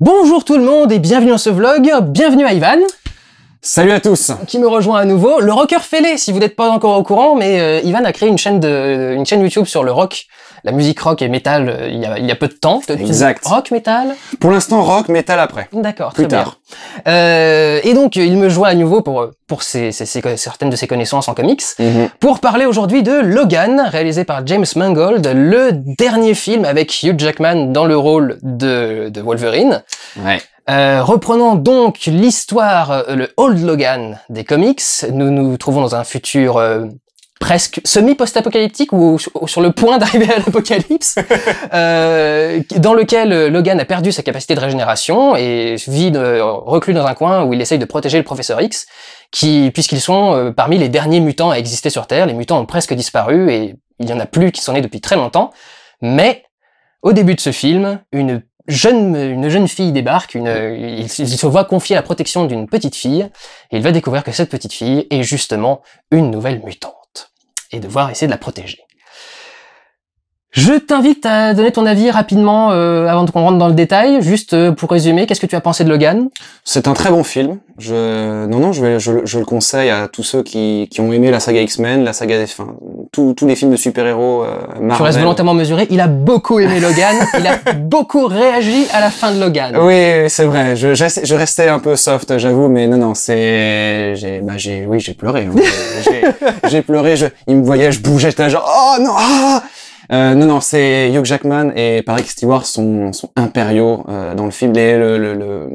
Bonjour tout le monde et bienvenue dans ce vlog, bienvenue à Ivan Salut à tous Qui me rejoint à nouveau, le rocker fêlé, si vous n'êtes pas encore au courant, mais euh, Ivan a créé une chaîne, de, une chaîne YouTube sur le rock, la musique rock et métal, euh, il, y a, il peu de temps. exact. Rock, metal. Pour l'instant, rock, metal après. D'accord, très tard. Bien. Euh, et donc, il me rejoint à nouveau pour, pour ses, ses, certaines de ses connaissances en comics, mhm. pour parler aujourd'hui de Logan, réalisé par James Mangold, le dernier film avec Hugh Jackman dans le rôle de, de Wolverine. Ouais. Euh, reprenons donc l'histoire, euh, le Old Logan des comics, nous nous trouvons dans un futur euh, presque semi-post-apocalyptique ou, sur le point d'arriver à l'apocalypse, dans lequel Logan a perdu sa capacité de régénération et vit reclus dans un coin où il essaye de protéger le professeur X, qui, puisqu'ils sont parmi les derniers mutants à exister sur Terre, les mutants ont presque disparu et il y en a plus qui sont nés depuis très longtemps, mais au début de ce film, une une jeune fille débarque, une, euh, il, se voit confier la protection d'une petite fille, et il va découvrir que cette petite fille est justement une nouvelle mutante, et devoir essayer de la protéger. Je t'invite à donner ton avis rapidement euh, avant qu'on rentre dans le détail. Juste euh, pour résumer, qu'est-ce que tu as pensé de Logan C'est un très bon film. Je... Non, non, je, vais, je, le conseille à tous ceux qui, ont aimé la saga X-Men, la saga des... Enfin, tous, les films de super-héros euh, Marvel. Tu restes volontairement mesuré. Il a beaucoup aimé Logan. il a beaucoup réagi à la fin de Logan. Oui, c'est vrai. Je, je, restais un peu soft, j'avoue, mais non, non, c'est... J'ai, bah, oui, j'ai pleuré. Hein. j'ai pleuré. Je... Il me voyait, je bougeais, j'étais genre « Oh non ah euh, non, non, c'est Hugh Jackman et Patrick Stewart sont, sont impériaux euh, dans le film. Les, le, le, le,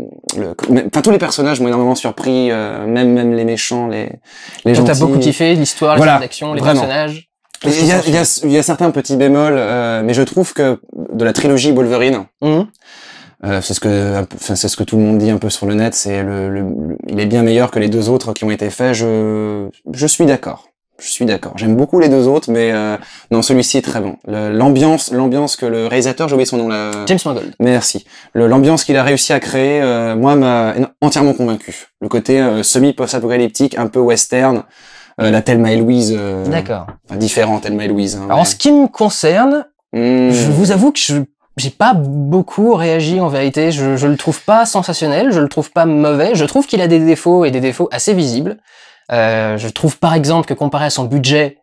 enfin, tous les personnages m'ont énormément surpris, euh, même, même les méchants, les, les gens t'as beaucoup kiffé l'histoire, voilà, les les personnages. Il y, a, il, y a, certains petits bémols, euh, mais je trouve que de la trilogie Wolverine, mmh. Euh, c'est ce que enfin c'est ce que tout le monde dit un peu sur le net c'est le, le, il est bien meilleur que les deux autres qui ont été faits je je suis d'accord je suis d'accord. J'aime beaucoup les deux autres, mais euh, non, celui-ci est très bon. L'ambiance, l'ambiance que le réalisateur, j'ai oublié son nom là. James Mangold. Merci. L'ambiance qu'il a réussi à créer, euh, moi, m'a entièrement convaincu. Le côté euh, semi-post-apocalyptique, un peu western, euh, la Thelma et Louise. d'accord. Enfin, différent Thelma et Louise. Hein, Alors, en ce qui me concerne, hmm. je vous avoue que je j'ai pas beaucoup réagi en vérité. Je, je le trouve pas sensationnel, je le trouve pas mauvais. Je trouve qu'il a des défauts et des défauts assez visibles. Euh, je trouve par exemple que comparé à son budget,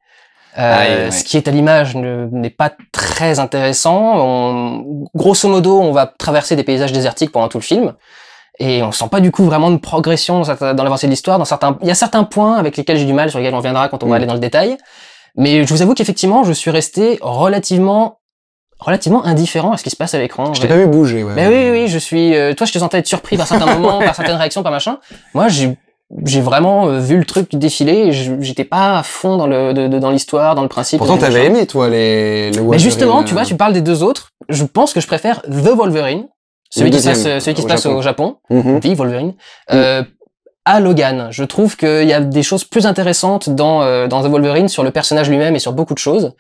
euh, ah ce qui est à l'image n'est pas très intéressant. On, grosso modo, on va traverser des paysages désertiques pendant tout le film. Et on sent pas du coup vraiment de progression dans l'avancée de l'histoire. Dans certains, il y a certains points avec lesquels j'ai du mal, sur lesquels on reviendra quand on va mm. aller dans le détail. Mais je vous avoue qu'effectivement, je suis resté relativement relativement indifférent à ce qui se passe à l'écran. Je t'ai pas vu bouger. Ouais. Mais oui, oui, je suis. Euh, toi, je te sentais être surpris par certains moments, par certaines réactions, par machin. Moi, j'ai j'ai vraiment euh, vu le truc défiler et j'étais pas à fond dans le dans l'histoire dans le principe pourtant t'avais aimé toi les, les mais justement tu euh. vois tu parles des deux autres je pense que je préfère The Wolverine celui qui se passe celui qui se au Japon mm Wolverine mhm. euh, à Logan. Je trouve qu'il y a des choses plus intéressantes dans, euh, dans The Wolverine sur le personnage lui-même et sur beaucoup de choses.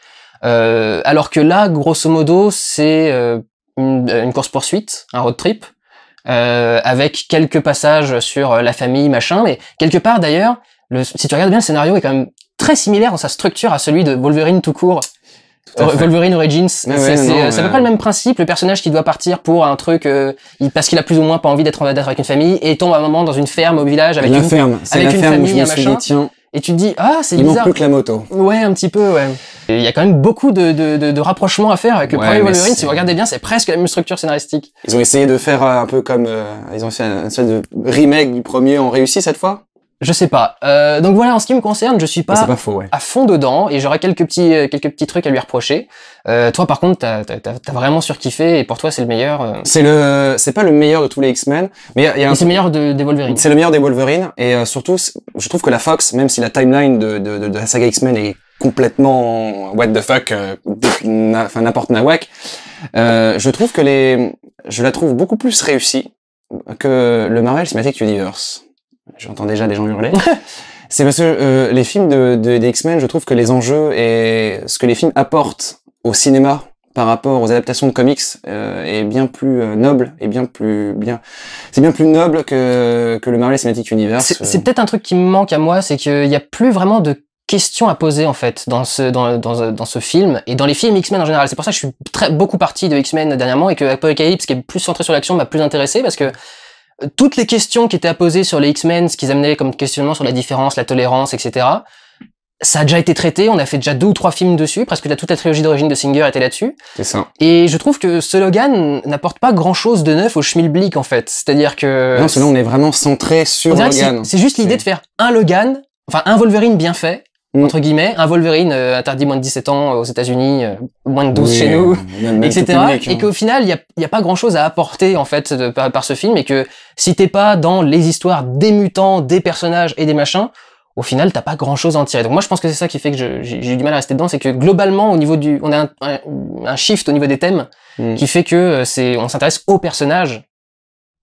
Euh, alors que là, grosso modo, c'est une course-poursuite, un road trip, euh, avec quelques passages sur euh, la famille, machin, mais quelque part d'ailleurs, si tu regardes bien, le scénario est quand même très similaire en sa structure à celui de Wolverine tout court. Euh, Wolverine Origins, euh, c'est à peu près le même principe. Le personnage qui doit partir pour un truc parce qu'il a plus ou moins pas envie d'être en avec une famille et tombe à un moment dans une ferme au village avec une, avec famille, et tu te dis ah c'est bizarre. Ils n'ont plus que la moto. Ouais un petit peu ouais. Il y a quand même beaucoup de, de, de, de rapprochements à faire avec le premier Wolverine. Si vous regardez bien, c'est presque la même structure scénaristique. Ils ont essayé de faire euh, un peu comme euh, ils ont fait un de remake du premier. ont réussi cette fois je sais pas. Euh, donc voilà, en ce qui me concerne, je suis ah, pas, à fond dedans et j'aurais quelques petits euh, quelques petits trucs à lui reprocher. Euh, toi, par contre, t'as as, as, vraiment surkiffé et pour toi, c'est le meilleur. Euh, c'est le, c'est pas le meilleur de tous les X-Men, mais, un... c'est le meilleur de, des Wolverine. C'est le meilleur des Wolverine et euh, surtout, je trouve que la Fox, même si la timeline de, de, de la saga X-Men est complètement what the fuck, n'importe nawak, je trouve que les, je la trouve beaucoup plus réussie que le Marvel Cinematic Universe j'entends déjà des gens hurler. c'est parce que euh, les films de, de des X-Men, je trouve que les enjeux et ce que les films apportent au cinéma par rapport aux adaptations de comics euh, est bien plus euh, noble et bien plus bien c'est bien plus noble que que le Marvel Cinematic Universe. C'est peut-être un truc qui me manque à moi, c'est qu'il n'y a plus vraiment de questions à poser en fait dans ce dans, dans, dans ce film et dans les films X-Men en général. C'est pour ça que je suis très beaucoup parti de X-Men dernièrement et que Apocalypse qui est plus centré sur l'action m'a plus intéressé parce que toutes les questions qui étaient à poser sur les X-Men, ce qu'ils amenaient comme questionnement sur la différence, la tolérance, etc. Ça a déjà été traité, on a fait déjà deux ou trois films dessus, presque la, toute la trilogie d'origine de Singer était là-dessus. C'est ça. Et je trouve que ce Logan n'apporte pas grand-chose de neuf au schmilblick, en fait. C'est-à-dire que... Non, sinon on est vraiment centré sur Logan. C'est juste l'idée de faire un Logan, enfin un Wolverine bien fait, Mm. entre guillemets, un Wolverine interdit euh, moins de 17 ans euh, aux États-Unis, euh, moins de 12 chez nous, etc. Et hein. qu'au final, il n'y a, pas grand-chose à apporter en fait par, ce film, et que si t'es pas dans les histoires des mutants, des personnages et des machins, au final, t'as pas grand-chose à en tirer. Donc moi, je pense que c'est ça qui fait que j'ai eu du mal à rester dedans, c'est que globalement, au niveau du, on a un, un, shift au niveau des thèmes mm. qui fait que c'est, on s'intéresse aux personnages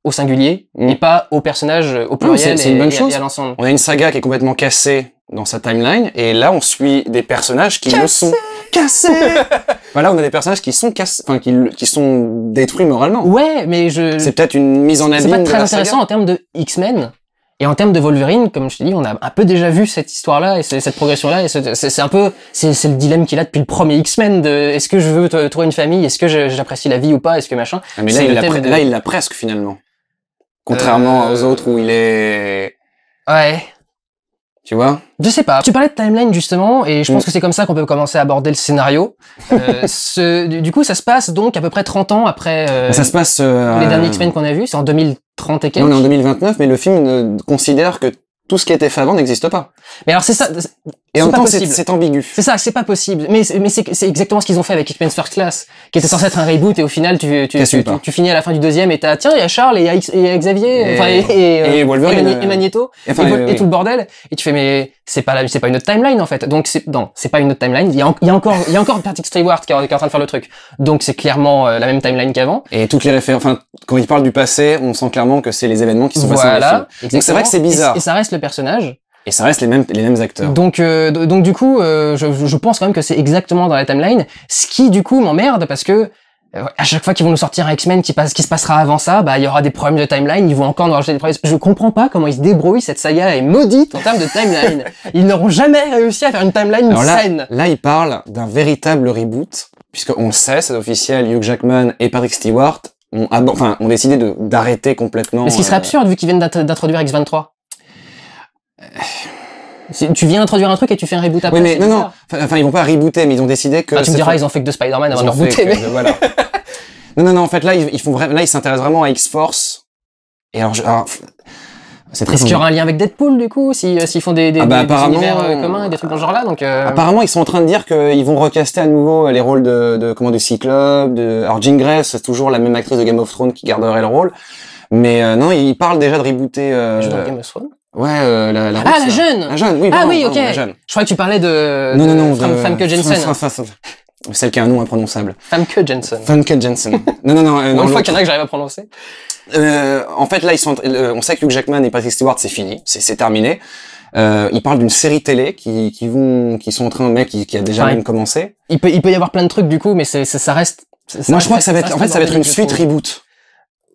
au singulier mais mm. pas au personnage euh, au pluriel c'est une bonne et, chose. à l'ensemble. On a une saga qui est complètement cassée dans sa timeline et là on suit des personnages qui ne sont cassés. voilà, on a des personnages qui sont cassés, enfin qui, sont détruits moralement. Ouais, mais je C'est peut-être une mise en abîme. C'est pas très intéressant en termes de X-Men. Et en termes de Wolverine, comme je te dis, on a un peu déjà vu cette histoire-là et cette progression-là. Et c'est un peu, c'est le dilemme qu'il a depuis le premier X-Men. De est-ce que je veux trouver une famille, est-ce que j'apprécie la vie ou pas, est-ce que machin. Ah, mais là, il l'a presque finalement. Contrairement euh, aux autres où il est... Ouais. Tu vois Je sais pas. Tu parlais de timeline justement, et je pense mm. que c'est comme ça qu'on peut commencer à aborder le scénario. Euh, ce, du coup, ça se passe donc à peu près 30 ans après euh, ça se passe, les dernières semaines qu'on a vues, c'est en 2030 et quelques. on est en 2029, mais le film considère que tout ce qui était fait avant n'existe pas. Mais alors c'est ça, et en temps, c'est ambigu. C'est ça, c'est pas possible. Mais, c'est exactement ce qu'ils ont fait avec Hitman's First Class, qui était censé être un reboot, et au final, tu, tu, finis à la fin du deuxième, et t'as, tiens, il y a Charles, et il y, a Xavier, et, euh, et, Wolverine, et, Magneto, et, tout le bordel. Et tu fais, mais c'est pas, pas une autre timeline, en fait. Donc, non, c'est pas une autre timeline. Il y, a, encore, il y a encore Patrick Stewart qui est, en train de faire le truc. Donc, c'est clairement euh, la même timeline qu'avant. Et toutes les références, enfin, quand il parle du passé, on sent clairement que c'est les événements qui sont voilà, passés. Voilà. Donc, c'est vrai que c'est bizarre. et ça reste le personnage et ça reste les mêmes, les mêmes acteurs. Donc, euh, donc du coup, euh, je, je, pense quand même que c'est exactement dans la timeline, ce qui du coup m'emmerde parce que euh, à chaque fois qu'ils vont nous sortir un X-Men qui, passe, qui se passera avant ça, bah il y aura des problèmes de timeline, ils vont encore nous rajouter des problèmes. Je comprends pas comment ils se débrouillent, cette saga est maudite en termes de timeline. ils n'auront jamais réussi à faire une timeline saine. Là, ils parlent d'un véritable reboot, puisque on sait, c'est officiel, Hugh Jackman et Patrick Stewart ont, enfin, ont décidé d'arrêter complètement. Mais ce qui serait absurde vu qu'ils viennent d'introduire X-23. Euh, tu viens introduire un truc et tu fais un reboot après. Oui, mais non, non. Enfin, ils vont pas rebooter, mais ils ont décidé que. Bah, tu me diras, ils ont fait que de Spider-Man avant de rebooter. Mais... Voilà. non, non, non. En fait, là, ils, font là, ils s'intéressent vraiment à X-Force. Et alors, je... c'est Est-ce qu'il y aura un lien avec Deadpool du coup, s'ils si, euh, s'ils font des, des, ah bah, univers euh, communs et des trucs dans ce genre-là Donc. Apparemment, ils sont en train de dire qu'ils vont recaster à nouveau les rôles de, de comment de Cyclope. De... Alors Jean c'est toujours la même actrice de Game of Thrones qui garderait le rôle. Mais non, ils parlent déjà de rebooter. je dans Game of Thrones Ouais, euh, la, la, Ah, la jeune. Ah oui, ok. Je crois que tu parlais de. Non, non, non. vraiment. femme que euh, Jensen. Celle qui a un nom imprononçable. que Jensen. femme que Jensen. non, non, non. Euh, non, une fois qu'il y en a que j'arrive à prononcer. Euh, en fait, là, ils sont, euh, on sait que Hugh Jackman et Patrick Stewart, c'est fini, c'est, c'est terminé. Euh, ils parlent d'une série télé qui, qui vont, qui sont en train, mec, qui, qui a déjà rien même commencé. Il peut, il peut y avoir plein de trucs du coup, mais c'est, ça reste. Moi, je crois que ça va être, en fait, ça va être une suite reboot.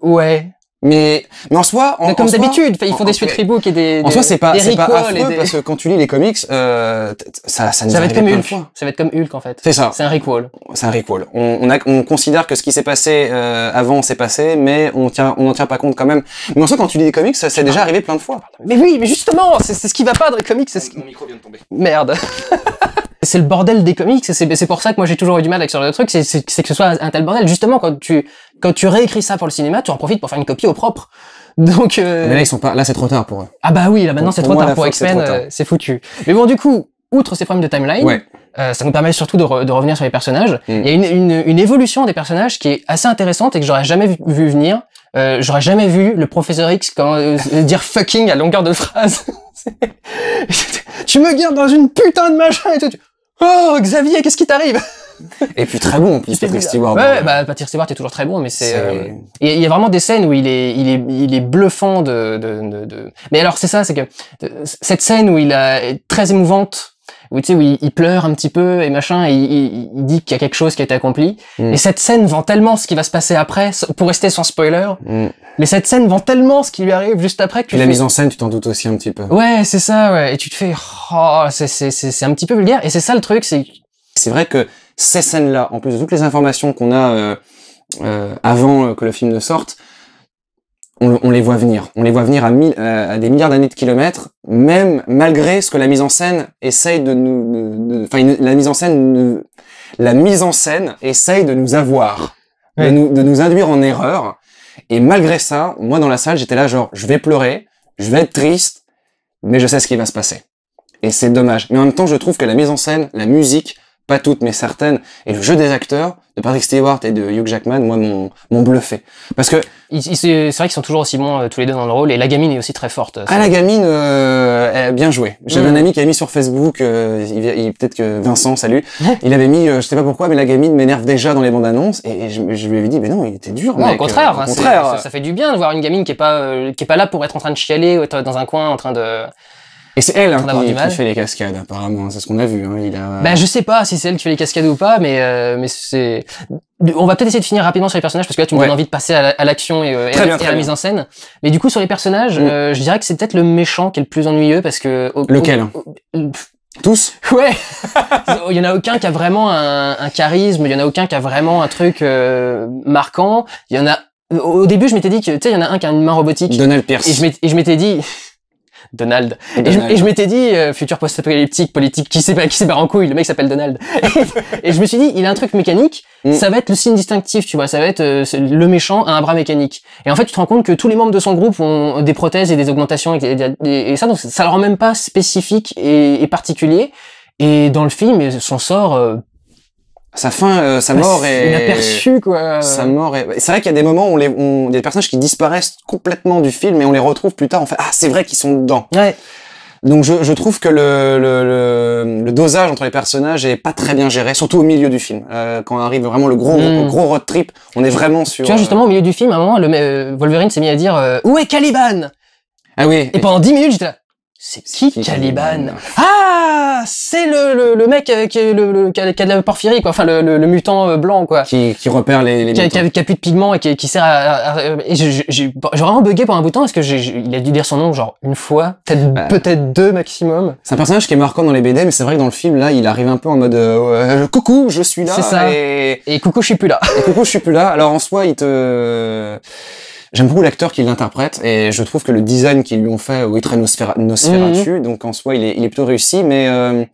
Ouais. Mais, mais en soi, en, mais comme d'habitude, ils font des suites et des, En soi, c'est pas, c'est pas affreux parce que quand tu lis les comics, euh, ça, ça, nous ça va être comme Hulk. Ça va être comme Hulk en fait. C'est ça. C'est un requel. C'est un requel. On, on, a, on considère que ce qui s'est passé euh, avant s'est passé, mais on tient, on n'en tient pas compte quand même. Mais en soi, quand tu lis des comics, ça s'est déjà arrivé plein de fois. Mais oui, mais justement, c'est ce qui va pas dans les comics. Mon, mon micro vient de tomber. Merde. c'est le bordel des comics, c'est pour ça que moi j'ai toujours eu du mal avec ce genre de truc, c'est que ce soit un tel bordel. Justement, quand tu, quand tu réécris ça pour le cinéma, tu en profites pour faire une copie au propre. Donc euh, mais là ils sont pas là c'est trop tard pour eux. Ah bah oui, là maintenant c'est trop, tard pour euh, X-Men, c'est foutu. Mais bon du coup, outre ces problèmes de timeline, euh, ça nous permet surtout de, revenir sur les personnages. Mm. Il y a une, évolution des personnages qui est assez intéressante et que j'aurais jamais vu, venir. Euh, j'aurais jamais vu le professeur X dire fucking à longueur de phrase. tu me gardes dans une putain de machin et tu... Oh Xavier, qu'est-ce qui t'arrive Et puis très bon, puis Patrick Stewart. Ouais, euh, bah, Patrick Stewart est toujours très bon, mais c'est. Euh, il y, a vraiment des scènes où il est, il est, il est bluffant de. de, de, Mais alors c'est ça, c'est que euh, cette scène où il a, est très émouvante, où tu sais où il, pleure un petit peu et machin, il, dit qu'il y a quelque chose qui a été accompli. Mm. Et cette scène vend tellement ce qui va se passer après, pour rester sans spoiler. Mm. Mais cette scène vend tellement ce qui lui arrive juste après que. Tu la mise en scène, tu t'en doutes aussi un petit peu. Ouais, c'est ça, ouais. Et tu te fais, oh, c'est un petit peu vulgaire. Et c'est ça le truc, c'est. C'est vrai que ces scènes-là, en plus de toutes les informations qu'on a euh, euh, avant euh, que le film ne sorte, on, les voit venir. On les voit venir à, des milliards d'années de kilomètres, même malgré ce que la mise en scène essaye de nous... Enfin, la mise en scène... la mise en scène essaye de nous avoir, de nous induire en erreur. Et malgré ça, moi dans la salle, j'étais là genre, je vais pleurer, je vais être triste, mais je sais ce qui va se passer. Et c'est dommage. Mais en même temps, je trouve que la mise en scène, la musique, pas toutes, mais certaines, et le jeu des acteurs de Patrick Stewart et de Hugh Jackman, moi, m'ont, bluffé. Parce que c'est vrai qu'ils sont toujours aussi bons euh, tous les deux dans le rôle, et la gamine est aussi très forte. Euh, ah, la gamine, euh, bien joué. J'avais un mm. ami qui a mis sur Facebook, peut-être que Vincent, salut, il avait mis, je sais pas pourquoi, mais la gamine m'énerve déjà dans les bandes annonces, et, je, lui avais dit, mais non, il était dur. au contraire, hein, Ça, fait du bien de voir une gamine qui est pas, qui est pas là pour être en train de chialer, ou être dans un coin en train de et c'est elle hein, qui, qui, fait les cascades, apparemment. C'est ce qu'on a vu. Hein. Il a... Ben, je sais pas si c'est elle qui fait les cascades ou pas, mais, euh, mais c'est. On va peut-être essayer de finir rapidement sur les personnages parce que là, tu me donnes envie de passer à l'action et, euh, à, la mise en scène. Mais du coup, sur les personnages, mm. euh, je dirais que c'est peut-être le méchant qui est le plus ennuyeux parce que. Lequel hein tous Ouais Il y en a aucun qui a vraiment un, un charisme, il y en a aucun qui a vraiment un truc marquant. Il y en a. Au début, je m'étais dit que, tu sais, il y en a un qui a une main robotique. Donald Pierce. Et je m'étais dit. Donald. Et, Je, m'étais dit, euh, futur post-apocalyptique, politique, qui sait pas, qui sait pas en couille, le mec s'appelle Donald. et, je me suis dit, il a un truc mécanique, mm. ça va être le signe distinctif, tu vois, ça va être euh, le méchant à un bras mécanique. Et en fait, tu te rends compte que tous les membres de son groupe ont des prothèses et des augmentations et, et ça, donc ça le rend même pas spécifique et, particulier. Et dans le film, son sort euh, sa fin, euh, sa bah, mort est, quoi. Sa mort est. C'est vrai qu'il y a des moments où on les, on... Il y a des personnages qui disparaissent complètement du film et on les retrouve plus tard. On fait ah c'est vrai qu'ils sont dedans. Ouais. Donc je, je trouve que le, le, dosage entre les personnages est pas très bien géré, surtout au milieu du film. Euh, quand arrive vraiment le gros hmm. gros road trip, on est vraiment sur. Tu vois justement euh, au milieu du film, à un moment, le, euh, Wolverine s'est mis à dire où est Caliban. Ah oui. Et, pendant dix minutes j'étais là. C'est qui, Caliban Ah c'est le, mec avec euh, le, qui, a, de la porphyrie, quoi. Enfin, le, mutant euh, blanc, quoi. Qui, repère les, les qui, a, plus de pigments et qui, sert à... j'ai vraiment bugué pour un bout de temps parce que il a dû dire son nom genre une fois, peut-être deux maximum. C'est un personnage qui est marquant dans les BD, mais c'est vrai que dans le film, là, il arrive un peu en mode euh, Coucou, je suis là !» C'est ça. Et... et... coucou, je suis plus là !» Et coucou, je suis plus là !» Alors en soi, il te J'aime beaucoup l'acteur qui l'interprète et je trouve que le design qu'ils lui ont fait au très Nosferatu, mhm. donc en soi il est, il est plutôt réussi, mais euh,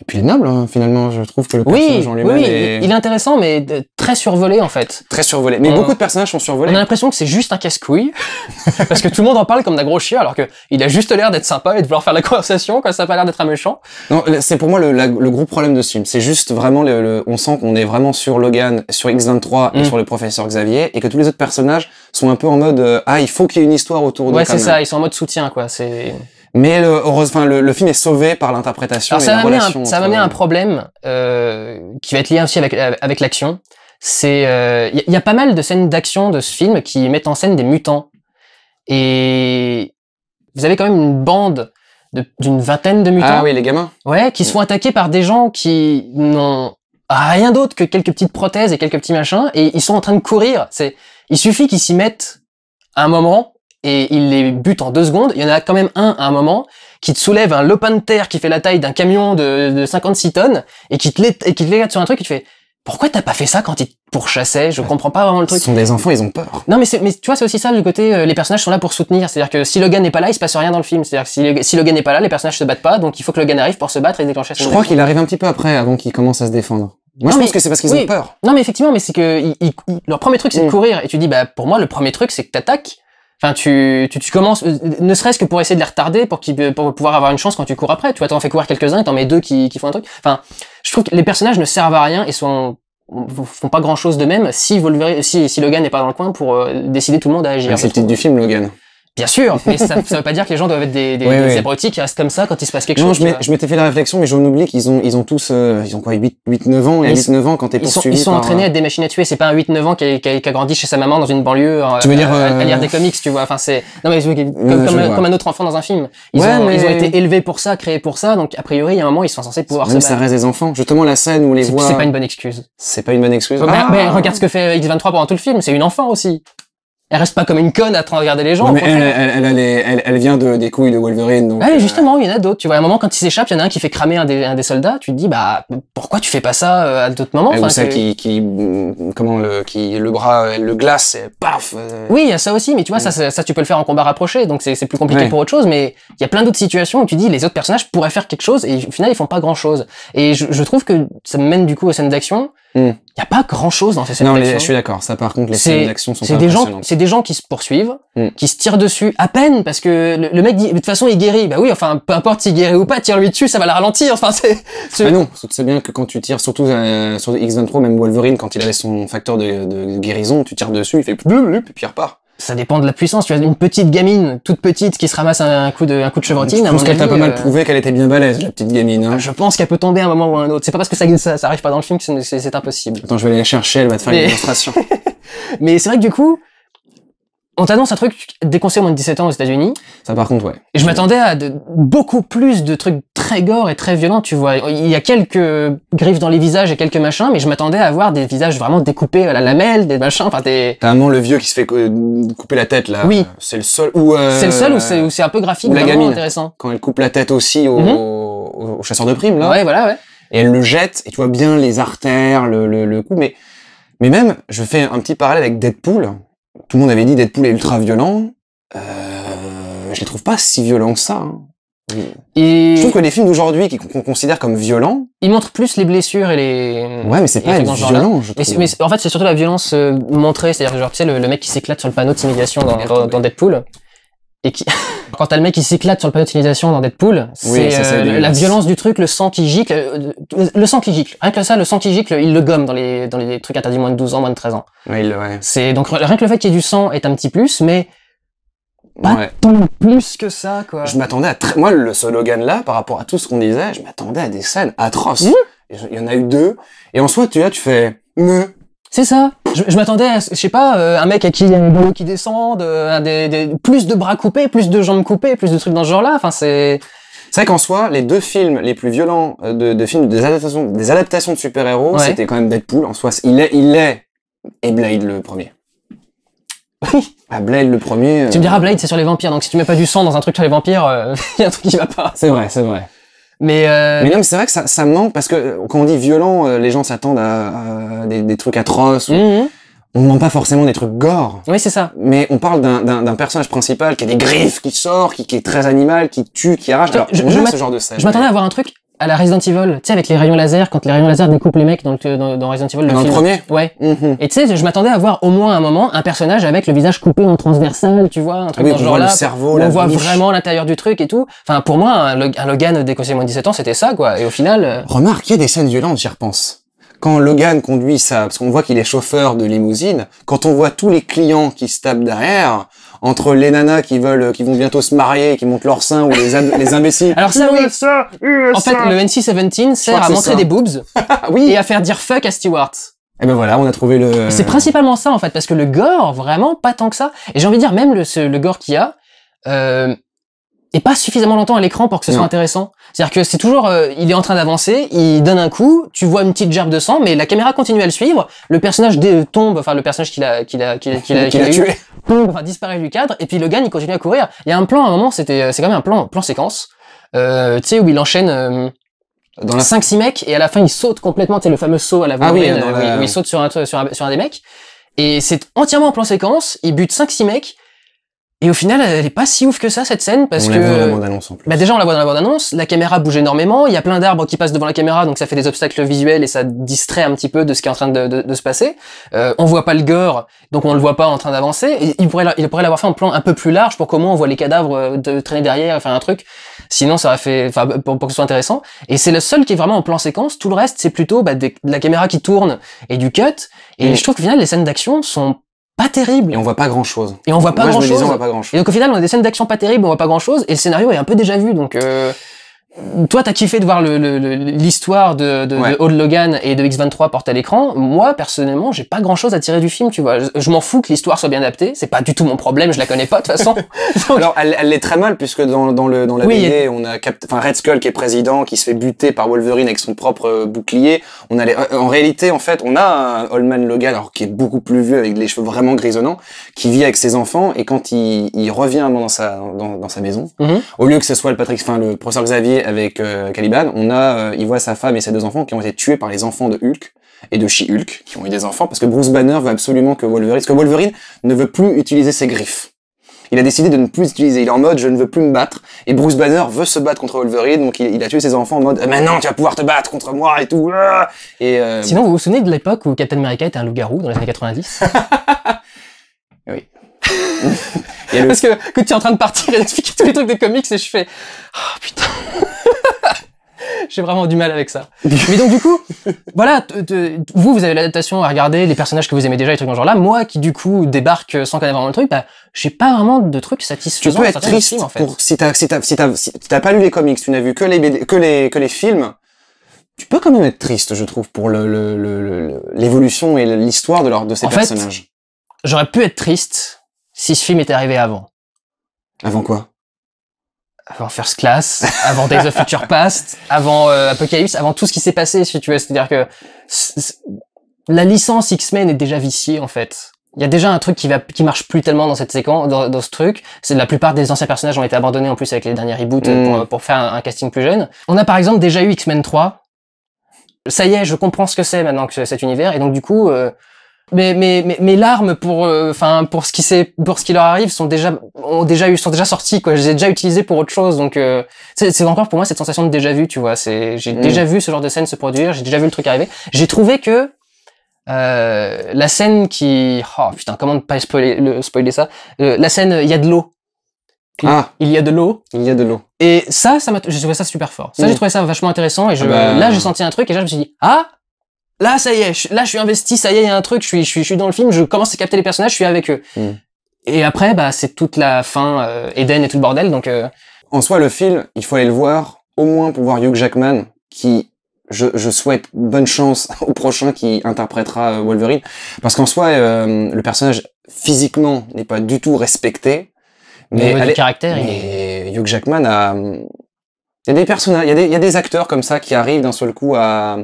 et puis il est noble, hein, finalement, je trouve que le personnage oui, en oui, il est intéressant, mais très survolé, en fait. Très survolé. Mais beaucoup de personnages sont survolés. On a l'impression que c'est juste un casse-couille, parce que tout le monde en parle comme d'un gros chien, alors que il a juste l'air d'être sympa et de vouloir faire la conversation, quoi ça n'a pas l'air d'être un méchant. Non, c'est pour moi le, gros problème de ce film. C'est juste vraiment, le, on sent qu'on est vraiment sur Logan, sur X-23 et mm. sur le professeur Xavier, et que tous les autres personnages sont un peu en mode, euh, ah, il faut qu'il y ait une histoire autour de Ouais, c'est ça, ils sont en mode soutien, quoi. C'est... Mais le, le, film est sauvé par l'interprétation. Ça va amener un, un euh, problème euh, qui va être lié aussi avec, euh, avec l'action. C'est il euh, y, a pas mal de scènes d'action de ce film qui mettent en scène des mutants et vous avez quand même une bande d'une vingtaine de mutants. Ah oui, les gamins. Ouais, qui sont attaqués par des gens qui n'ont rien d'autre que quelques petites prothèses et quelques petits machins et ils sont en train de courir. C'est il suffit qu'ils s'y mettent à un moment et il les bute en deux secondes. Il y en a quand même un à un moment qui te soulève un lopin de terre qui fait la taille d'un camion de, de 56 tonnes et qui te l'éclate sur un truc et tu fais pourquoi t'as pas fait ça quand ils pourchassait Je comprends pas vraiment le truc. Ce sont des enfants, ils ont peur. Non, mais, mais tu vois, c'est aussi ça le côté, euh, les personnages sont là pour soutenir. C'est-à-dire que si Logan n'est pas là, il se passe rien dans le film. C'est-à-dire que si, si Logan n'est pas là, les personnages se battent pas, donc il faut que Logan arrive pour se battre et déclencher Je crois qu'il arrive un petit peu après, avant qu'il commence à se défendre. Moi, je pense que c'est parce qu'ils ont peur. Non, mais effectivement, mais c'est que leur premier truc, c'est de mm. courir. Et tu dis, bah, pour moi, le premier truc, c'est que attaques Enfin, tu, tu, tu, commences, euh, euh, ne serait-ce que pour essayer de les retarder, pour, euh, pour pouvoir avoir une chance quand tu cours après. Tu vois, t'en fais courir quelques-uns, t'en mets deux qui, qui font un truc. Enfin, je trouve que les personnages ne servent à rien et sont font pas grand chose de même si, si, si Logan n'est pas dans le coin pour décider tout le monde à agir. C'est le titre du film Logan. Bien sûr, mais ça ne veut pas dire que les gens doivent être des, des, qui restent comme ça quand il se passe quelque chose. Non, je m'étais fait la réflexion, mais je oublie qu'ils ont, ils ont tous, euh, ils ont quoi, 8, 8 9 ans, et à 8, 9 ans quand t'es poursuivi. Ils sont, ils sont entraînés euh, à être des machines à tuer, c'est pas un 8, 9 ans qui a, qui, qui grandi chez sa maman dans une banlieue, euh, tu veux dire, à, lire des comics, tu vois. Enfin, c'est, non, mais comme, comme, un, autre enfant dans un film. Ils, ouais, ont, mais... ils ont été élevés pour ça, créés pour ça, donc a priori, il y a un moment, ils sont censés pouvoir se battre. ça reste des enfants. Justement, la scène où les voit... C'est pas une bonne excuse. C'est pas une bonne excuse. Bah, ah bah, regarde ce que fait X23 pendant tout le film, c'est une enfant aussi elle reste pas comme une conne à train de regarder les gens. mais elle, elle, elle, vient de, des couilles de Wolverine. Donc, euh, justement, il y en a d'autres. Tu vois, à un moment, quand ils s'échappent, il y en a un qui fait cramer un des, soldats. Tu te dis, bah, pourquoi tu fais pas ça euh, à d'autres moments enfin, Ou ça qui, comment le, qui, le bras, le glace, et paf. Euh. Oui, il y a ça aussi, mais tu vois, ça, ça, tu peux le faire en combat rapproché, donc c'est plus compliqué pour autre chose. Mais il y a plein d'autres situations où tu dis, les autres personnages pourraient faire quelque chose et au final, ils font pas grand chose. Et je, je trouve que ça mène du coup aux scènes d'action Hmm. Il n'y a pas grand chose dans ces scènes Non, je suis d'accord. Ça, par contre, les scènes d'action sont c'est des gens, c'est des gens qui se poursuivent, hmm. qui se tirent dessus à peine parce que le, mec de toute façon, il guérit. Bah oui, enfin, peu importe s'il guérit ou pas, tire-lui dessus, ça va le ralentir. Enfin, c'est, mais bah non, c'est bien que quand tu tires, surtout, euh, sur X-23, même Wolverine, quand il avait son facteur de, guérison, tu tires dessus, il fait, et puis il repart ça dépend de la puissance. Tu as une petite gamine, toute petite, qui se ramasse un coup de, un coup de chevrotine. Je pense qu'elle t'a pas mal euh, prouvé qu'elle était bien balèze, la petite gamine. Hein. Je pense qu'elle peut tomber à un moment ou à un autre. C'est pas parce que ça, ça, arrive pas dans le film que c'est impossible. Attends, je vais aller la chercher, elle va te faire une démonstration. Mais c'est vrai que du coup, on t'annonce un truc déconseillé au moins de 17 ans aux États-Unis. Ça, par contre, ouais. Et je m'attendais à beaucoup plus de trucs très gore et très violent, tu vois. Il y a quelques griffes dans les visages et quelques machins, mais je m'attendais à avoir des visages vraiment découpés à la lamelle, des machins, enfin des... T'as un le vieux qui se fait couper la tête, là. Oui. C'est le seul où... Euh, c'est le seul où c'est, un peu graphique, la gamine, intéressant. Quand elle coupe la tête aussi mhm. au, au, chasseur de primes, là. Ouais, voilà, ouais. Et elle le jette, et tu vois bien les artères, le, le, coup, mais... Mais même, je fais un petit parallèle avec Deadpool. Tout le monde avait dit Deadpool est ultra violent. Euh, je les trouve pas si violent que ça. Hein. Et... Je trouve que les films d'aujourd'hui qu'on considère comme violents, ils montrent plus les blessures et les. Ouais, mais c'est pas violent. Je Mais, en fait, c'est surtout la violence euh, montrée, c'est-à-dire genre tu sais le, mec qui s'éclate sur le panneau de dans, dans, Deadpool et qui quand t'as le mec qui s'éclate sur le panneau d'intimidation dans Deadpool, c'est euh, la violence du truc, le sang qui gicle, euh, le, sang qui gicle. Rien que ça, le sang qui gicle, il le gomme dans les dans les trucs interdits moins de 12 ans, moins de 13 ans. Oui, ouais. C'est donc rien que le fait qu'il y ait du sang est un petit plus, mais pas ouais. plus que ça, quoi. Je m'attendais à très, moi, le slogan là, par rapport à tout ce qu'on disait, je m'attendais à des scènes atroces. Mmh. Il y en a eu deux. Et en soi, tu vois, tu fais, C'est ça. Je, m'attendais à, je sais pas, euh, un mec à qui il y a une boule qui descend, euh, des, plus de bras coupés, plus de jambes coupées, plus de trucs dans ce genre-là. Enfin, c'est. C'est vrai qu'en soi, les deux films les plus violents euh, de, films des adaptations, des adaptations de super-héros, c'était quand même Deadpool. En soi, il est, il est et Blade le premier ah, Blade le premier. Tu me diras euh, Blade c'est sur les vampires donc si tu mets pas du sang dans un truc sur les vampires, il euh, y a un truc qui va pas. C'est vrai, c'est vrai. Mais, euh, mais non, mais c'est vrai que ça, ça manque parce que quand on dit violent, les gens s'attendent à, des, des, trucs atroces. Ou... ne mhm. On pas forcément des trucs gore. Oui, c'est ça. Mais on parle d'un personnage principal qui a des griffes, qui sort, qui, est très animal, qui tue, qui arrache. Alors, je, Je m'attendais à avoir un truc à la Resident Evil, tu sais, avec les rayons laser, quand les rayons laser découpent les mecs dans, dans, dans Resident Evil, le, dans le premier Ouais. Mhm. Et tu sais, je m'attendais à voir au moins un moment un personnage avec le visage coupé en transversal, tu vois, un truc oui, dans genre-là. cerveau, On voit vraiment l'intérieur du truc et tout. Enfin, pour moi, un, Logan déconseillé moins de 17 ans, c'était ça, quoi. Et au final. Euh, Remarque, il y a des scènes violentes, j'y repense. Quand Logan conduit ça, parce qu'on voit qu'il est chauffeur de limousine, quand on voit tous les clients qui se tapent derrière, entre les nanas qui veulent, qui vont bientôt se marier, et qui montent leur sein ou les, les imbéciles. Alors ça, oui. En fait, le NC-17 sert à montrer des boobs. Ah oui. Et à faire dire fuck à Stewart. Et eh ben voilà, on a trouvé le. C'est principalement ça en fait, parce que le gore, vraiment, pas tant que ça. Et j'ai envie de dire, même le, gore qu'il y a, euh, et pas suffisamment longtemps à l'écran pour que ce soit intéressant. C'est-à-dire que c'est toujours, euh, il est en train d'avancer, il donne un coup, tu vois une petite gerbe de sang, mais la caméra continue à le suivre, le personnage tombe, enfin le personnage qu'il a, qu'il a, qu'il a, a, tué enfin disparaît du cadre, et puis le Logan il continue à courir. Il y a un plan à un moment, c'était, euh, c'est quand même un plan, plan séquence, euh, tu sais où il enchaîne euh, dans la 5-6 mecs, et à la fin il saute complètement, tu le fameux saut à la ah euh, où, il saute sur un, sur un, sur un des mecs. Et c'est entièrement en plan séquence, il bute 5-6 mecs, et au final, elle est pas si ouf que ça cette scène parce on que la voit dans la bande annonce en plus. Bah déjà on la voit dans la bande annonce, la caméra bouge énormément, il y a plein d'arbres qui passent devant la caméra donc ça fait des obstacles visuels et ça distrait un petit peu de ce qui est en train de, se passer. Euh, on voit pas le gore donc on le voit pas en train d'avancer. Il pourrait l'avoir fait en plan un peu plus large pour comment on voit les cadavres euh, de traîner derrière et faire un truc. Sinon ça aurait fait enfin pour, que ce soit intéressant. Et c'est le seul qui est vraiment en plan séquence. Tout le reste c'est plutôt bah, de la caméra qui tourne et du cut. Et, je trouve que finalement, les scènes d'action sont pas terrible. Et on voit pas grand chose. Et on voit pas grand chose. Et donc au final, on a des scènes d'action pas terribles, on voit pas grand chose, et le scénario est un peu déjà vu, donc. Euh toi, t'as kiffé de voir l'histoire le, le, de, de, de, Old Logan et de X23 porte à l'écran. Moi, personnellement, j'ai pas grand chose à tirer du film, tu vois. Je, m'en fous que l'histoire soit bien adaptée. C'est pas du tout mon problème, je la connais pas, de toute façon. Alors, elle, elle est très mal, puisque dans, dans, le, dans la BD, on a enfin, Red Skull qui est président, qui se fait buter par Wolverine avec son propre euh, bouclier. On a euh, en réalité, en fait, on a Old Man Logan, alors qui est beaucoup plus vieux, avec les cheveux vraiment grisonnants, qui vit avec ses enfants, et quand il, il revient dans sa, dans, dans sa maison, mhm. au lieu que ce soit le Patrick, enfin, le professeur Xavier, avec euh, Caliban, on a, euh, il voit sa femme et ses deux enfants qui ont été tués par les enfants de Hulk et de She-Hulk, qui ont eu des enfants, parce que Bruce Banner veut absolument que Wolverine, parce que Wolverine ne veut plus utiliser ses griffes. Il a décidé de ne plus utiliser. Il est en mode, je ne veux plus me battre. Et Bruce Banner veut se battre contre Wolverine, donc il, a tué ses enfants en mode, maintenant tu vas pouvoir te battre contre moi et tout. Ah et euh, Sinon, vous vous souvenez de l'époque où Captain America était un loup-garou dans les années 90 Oui. Parce que, que tu es en train de partir et d'expliquer tous les trucs des comics et je fais, oh putain. J'ai vraiment du mal avec ça. Mais donc du coup, voilà, vous, vous avez l'adaptation à regarder, les personnages que vous aimez déjà, les trucs dans ce genre-là. Moi, qui du coup débarque sans connaître vraiment le truc, bah, j'ai pas vraiment de trucs satisfaisants. Tu peux être triste en fait. si t'as si si pas lu les comics, tu n'as vu que les que les que les films. Tu peux quand même être triste, je trouve, pour le l'évolution le, et l'histoire de de ces personnages. J'aurais pu être triste si ce film était arrivé avant. Avant quoi Avant First Class, avant Days of Future Past, avant euh, Apocalypse, avant tout ce qui s'est passé, si tu veux. C'est-à-dire que la licence X-Men est déjà viciée, en fait. Il y a déjà un truc qui va, qui marche plus tellement dans cette séquence, dans, ce truc. C'est la plupart des anciens personnages ont été abandonnés en plus avec les derniers reboots euh, mm. pour, faire un, casting plus jeune. On a par exemple déjà eu X-Men 3. Ça y est, je comprends ce que c'est maintenant que cet univers, et donc du coup, euh, mais mes, mes, larmes pour euh, enfin pour ce qui s'est pour ce qui leur arrive sont déjà ont déjà eu sont déjà sorties quoi je les ai déjà utilisées pour autre chose donc euh, c'est encore pour moi cette sensation de déjà vu tu vois c'est j'ai mm. déjà vu ce genre de scène se produire j'ai déjà vu le truc arriver j'ai trouvé que euh, la scène qui oh putain comment ne pas spoiler le, spoiler ça euh, la scène il y a de l'eau ah. Il y a de l'eau. Il y a de l'eau. Et ça, ça m'a, j'ai trouvé ça super fort. Ça, j'ai mm. trouvé ça vachement intéressant et je, ah bah, là, j'ai euh. senti un truc et là, je me suis dit, ah, Là, ça y est, là, je suis investi, ça y est, il y a un truc, je suis, je suis, je suis dans le film, je commence à capter les personnages, je suis avec eux. Hmm. Et après, bah, c'est toute la fin, euh, Eden et tout le bordel, donc. Euh, en soi, le film, il faut aller le voir, au moins pour voir Hugh Jackman, qui, je, souhaite bonne chance au prochain qui interprétera euh, Wolverine, parce qu'en soi, le personnage physiquement n'est pas du tout respecté, mais, le caractère, il est... Hugh Jackman a, il y a des personnages, il y a des acteurs comme ça qui arrivent d'un seul coup à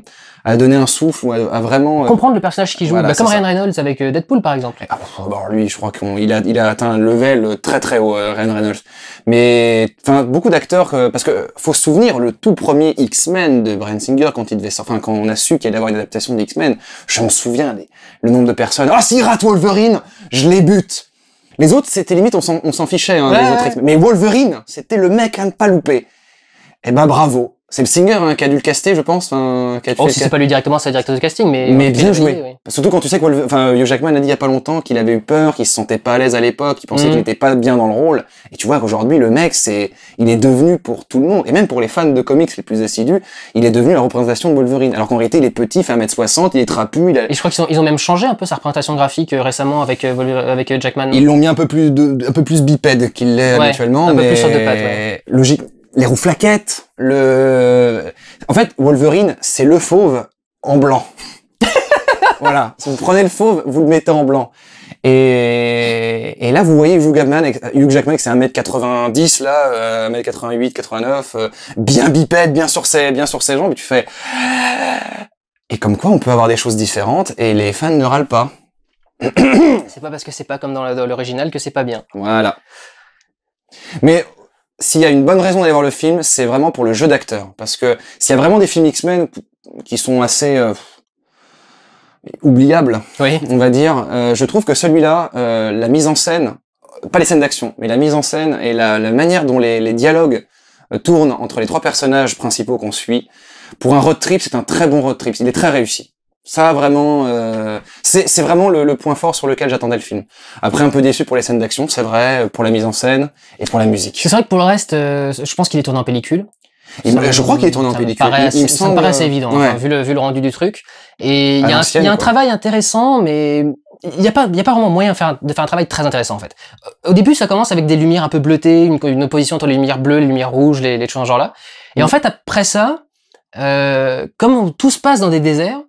à donner un souffle ou à, vraiment euh, comprendre le personnage qui joue, bah, comme Ryan Reynolds avec euh, Deadpool par exemple. Ah, bah, bah, lui, je crois qu'il a, il a atteint un level euh, très très haut, Ryan Reynolds. Mais enfin, beaucoup d'acteurs, parce que faut se souvenir, le tout premier X-Men de Brian Singer quand il devait enfin quand on a su qu'il allait avoir une adaptation de X-Men, je m'en souviens le nombre de personnes. Ah oh, si, Rat Wolverine, je les bute. Les autres, c'était limite, on s'en fichait, hein, les autres. Mais Wolverine, c'était le mec à ne pas louper. Eh ben bravo. C'est le singer hein, qui a dû le caster, je pense. Enfin, qui a oh, c'est pas lui directement, c'est le directeur de casting, mais. Mais euh, bien joué. Surtout quand tu sais que enfin, Jackman a dit il y a pas longtemps qu'il avait eu peur, qu'il se sentait pas à l'aise à l'époque, qu'il pensait mm. qu'il était pas bien dans le rôle. Et tu vois qu'aujourd'hui, le mec, c'est, il est devenu pour tout le monde, et même pour les fans de comics les plus assidus, il est devenu la représentation de Wolverine. Alors qu'en réalité, il est petit, il fait 1m60, il est trapu, il a... Et je crois qu'ils ont, ils ont même changé un peu sa représentation graphique euh, récemment avec, euh, avec Jackman. Ils l'ont mis un peu plus de, un peu plus bipède qu'il l'est habituellement, mais... Logique les roues le... En fait, Wolverine, c'est le fauve en blanc. voilà. Si vous prenez le fauve, vous le mettez en blanc. Et, là, vous voyez Hugh Jackman, Hugh Jackman, c'est 1m90, là, 1m88, euh, 89, euh, bien bipède, bien sur ses, bien sur ses jambes, et tu fais... Euh, et comme quoi, on peut avoir des choses différentes, et les fans ne râlent pas. C'est pas parce que c'est pas comme dans l'original que c'est pas bien. Voilà. Mais s'il y a une bonne raison d'aller voir le film, c'est vraiment pour le jeu d'acteur. Parce que s'il y a vraiment des films X-Men qui sont assez euh, oubliables, on va dire, euh, je trouve que celui-là, euh, la mise en scène, pas les scènes d'action, mais la mise en scène et la, manière dont les, les dialogues tournent entre les trois personnages principaux qu'on suit, pour un road trip, c'est un très bon road trip. Il est très réussi. Ça, vraiment, euh, c'est vraiment le, point fort sur lequel j'attendais le film. Après, un peu déçu pour les scènes d'action, c'est vrai, euh, pour la mise en scène et pour la musique. C'est vrai que pour le reste, euh, je pense qu'il est tourné en pellicule. je crois qu'il est tourné en pellicule. semble... ça me paraît assez évident, vu, le, vu le rendu du truc. Et il y a, un, y a un travail intéressant, mais il n'y a pas, a pas vraiment moyen de faire, un, de faire un travail très intéressant en fait. Au début, ça commence avec des lumières un peu bleutées, une, opposition entre les lumières bleues, les lumières rouges, les, les choses genre là. Et en mm. fait, après ça, euh, comme tout se passe dans des déserts,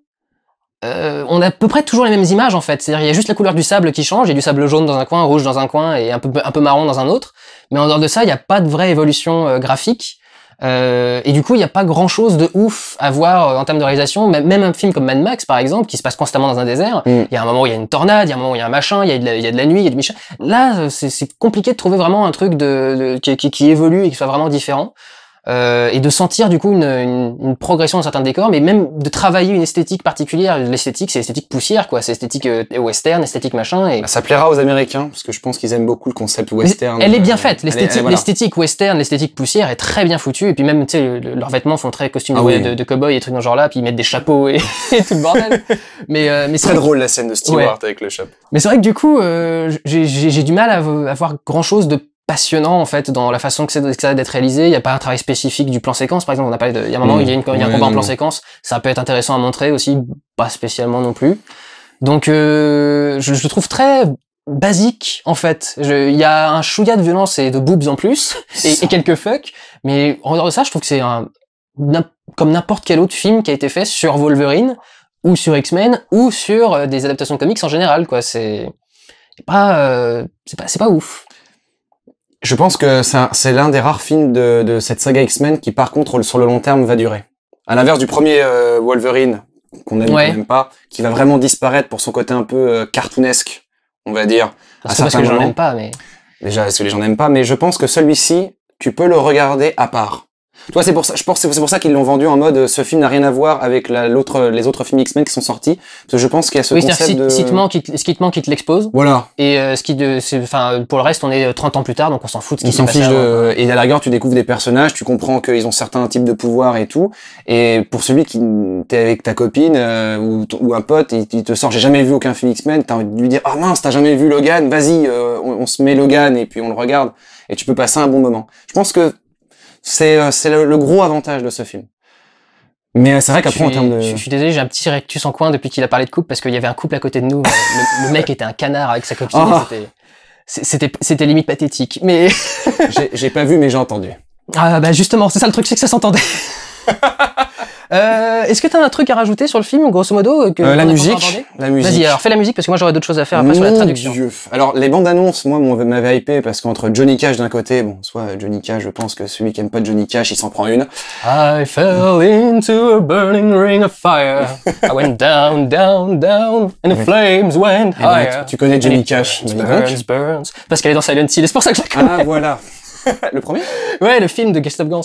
on a à peu près toujours les mêmes images en fait. C'est-à-dire il y a juste la couleur du sable qui change, il y a du sable jaune dans un coin, rouge dans un coin et un peu, un peu marron dans un autre. Mais en dehors de ça, il n'y a pas de vraie évolution graphique. et du coup, il n'y a pas grand-chose de ouf à voir en termes de réalisation. Même un film comme Mad Max, par exemple, qui se passe constamment dans un désert, il y a un moment où il y a une tornade, il y a un moment où il y a un machin, il y, a de la nuit, il y a du machin. Là, c'est compliqué de trouver vraiment un truc qui, évolue et qui soit vraiment différent. Euh, et de sentir du coup une, une, une, progression dans certains décors, mais même de travailler une esthétique particulière. L'esthétique, c'est esthétique poussière, quoi. C'est esthétique euh, western, esthétique machin. Et... Bah, ça plaira aux Américains parce que je pense qu'ils aiment beaucoup le concept western. elle est bien euh, faite. L'esthétique, western, l'esthétique poussière est très bien foutue. Et puis même, tu sais, leurs vêtements sont très costume ah de, de et trucs dans ce genre-là. Puis ils mettent des chapeaux et, tout le bordel. mais mais c'est très drôle la scène de Stewart avec le chapeau. Mais c'est vrai que du coup, j'ai du mal à, à voir grand chose de passionnant en fait dans la façon que, ça a d'être réalisé. Il n'y a pas un travail spécifique du plan séquence, par exemple. On a pas, il y a un moment où il y a, une, un combat en plan séquence, ça peut être intéressant à montrer aussi, pas spécialement non plus. Donc euh, je, le trouve très basique en fait. Il y a un chouïa de violence et de boobs en plus et, quelques fucks mais en dehors de ça, je trouve que c'est un comme n'importe quel autre film qui a été fait sur Wolverine ou sur X-Men ou sur euh, des adaptations de comics en général quoi. C'est pas euh, c'est pas c'est pas ouf. Je pense que c'est l'un des rares films de, cette saga X-Men qui, par contre, sur le long terme, va durer. À l'inverse du premier euh, Wolverine, qu'on aime pas, qui va vraiment disparaître pour son côté un peu euh, cartoonesque, on va dire. parce que les gens n'aiment pas, mais... Déjà, parce que les gens n'aiment pas, mais je pense que celui-ci, tu peux le regarder à part. Toi, c'est pour ça, je pense, c'est pour ça qu'ils l'ont vendu en mode euh, ce film n'a rien à voir avec l'autre, les autres films X-Men qui sont sortis. Parce que je pense qu'il y a ce concept de... ce qui te manque, il te l'expose. Voilà. Et euh, ce qui, enfin, pour le reste, on est 30 euh, ans plus tard, donc on s'en fout de ce qui s'en fiche Et à la rigueur, tu découvres des personnages, tu comprends qu'ils ont certains types de pouvoirs et tout. Et pour celui qui t'es avec ta copine ou, un pote, il, te sort, j'ai jamais vu aucun film X-Men, t'as envie de lui dire, ah oh, mince, t'as jamais vu Logan, vas-y, on se met Logan et puis on le regarde et tu peux passer un bon moment. Je pense que c'est euh, le, gros avantage de ce film. Mais euh, c'est vrai qu'après en termes de. Je, suis désolé, j'ai un petit rectus en coin depuis qu'il a parlé de couple parce qu'il y avait un couple à côté de nous. Euh, le, mec était un canard avec sa copine. Ah. C'était c'était limite pathétique. Mais j'ai pas vu, mais j'ai entendu. Ah bah justement, c'est ça le truc, c'est que ça s'entendait. Euh, Est-ce que t'as un truc à rajouter sur le film, grosso modo euh, que euh, la, musique, la musique. Vas-y, alors fais la musique parce que moi j'aurais d'autres choses à faire après sur la traduction. Alors les bandes annonces, moi m'avaient hypé parce qu'entre Johnny Cash d'un côté, bon, soit Johnny Cash, je pense que celui qui aime pas Johnny Cash, il s'en prend une. I fell into a burning ring of fire. I went down, down, down, and the flames went higher. tu, connais Johnny Cash, burns, burns, parce qu'elle est dans Silent Hill, c'est pour ça que je la ah, connais. Ah voilà. le premier Ouais, le film de Gustav Gans.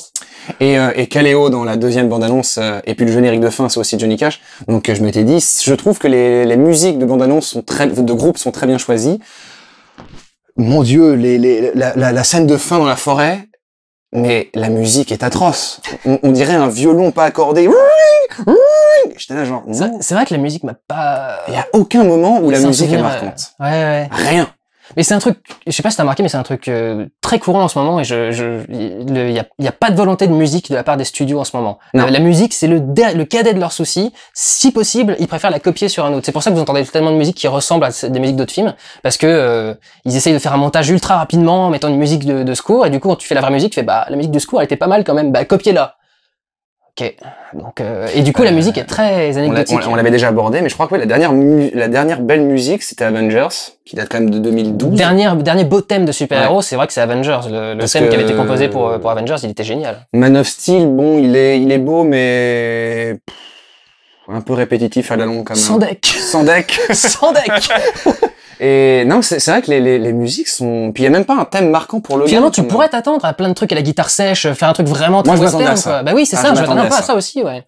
Et, euh, et Caléo dans la deuxième bande-annonce, euh, et puis le générique de fin, c'est aussi Johnny Cash. Donc euh, je m'étais dit, je trouve que les, musiques de bande-annonce de groupe sont très bien choisies. Mon Dieu, les, la, scène de fin dans la forêt, mais la musique est atroce. On, dirait un violon pas accordé. J'étais là genre. C'est vrai que la musique m'a pas. Il y a aucun moment où la musique est marquante. Ouais, ouais. Rien. Mais c'est un truc, je sais pas si t'as remarqué, mais c'est un truc euh, très courant en ce moment. Et je, je, il y a, y a, pas de volonté de musique de la part des studios en ce moment. Euh, la musique, c'est le, le cadet de leurs soucis. Si possible, ils préfèrent la copier sur un autre. C'est pour ça que vous entendez tellement de musique qui ressemble à des musiques d'autres films, parce que euh, ils essayent de faire un montage ultra rapidement en mettant une musique de, de, secours. Et du coup, quand tu fais la vraie musique, tu fais bah la musique de secours, elle était pas mal quand même. Bah copiez-la. Ok. Donc, euh, et du coup, la euh, musique est très anecdotique. On l'avait déjà abordé, mais je crois que la dernière, la dernière belle musique, c'était Avengers, qui date quand même de 2012. dernier beau thème de super-héros, c'est vrai que c'est Avengers. Le, thème qui avait été composé pour, euh, pour Avengers, il était génial. Man of Steel, bon, il est, il est beau, mais un peu répétitif à la longue quand même. Sans deck. Sans deck. Sans deck. Et non, c'est vrai que les, les, les, musiques sont. Puis il y a même pas un thème marquant pour Logan. Finalement, tu euh, pourrais t'attendre à plein de trucs à la guitare sèche, euh, faire un truc vraiment très western. Quoi. Bah oui, c'est ah, ça. Je m'attendais pas à ça aussi, ouais.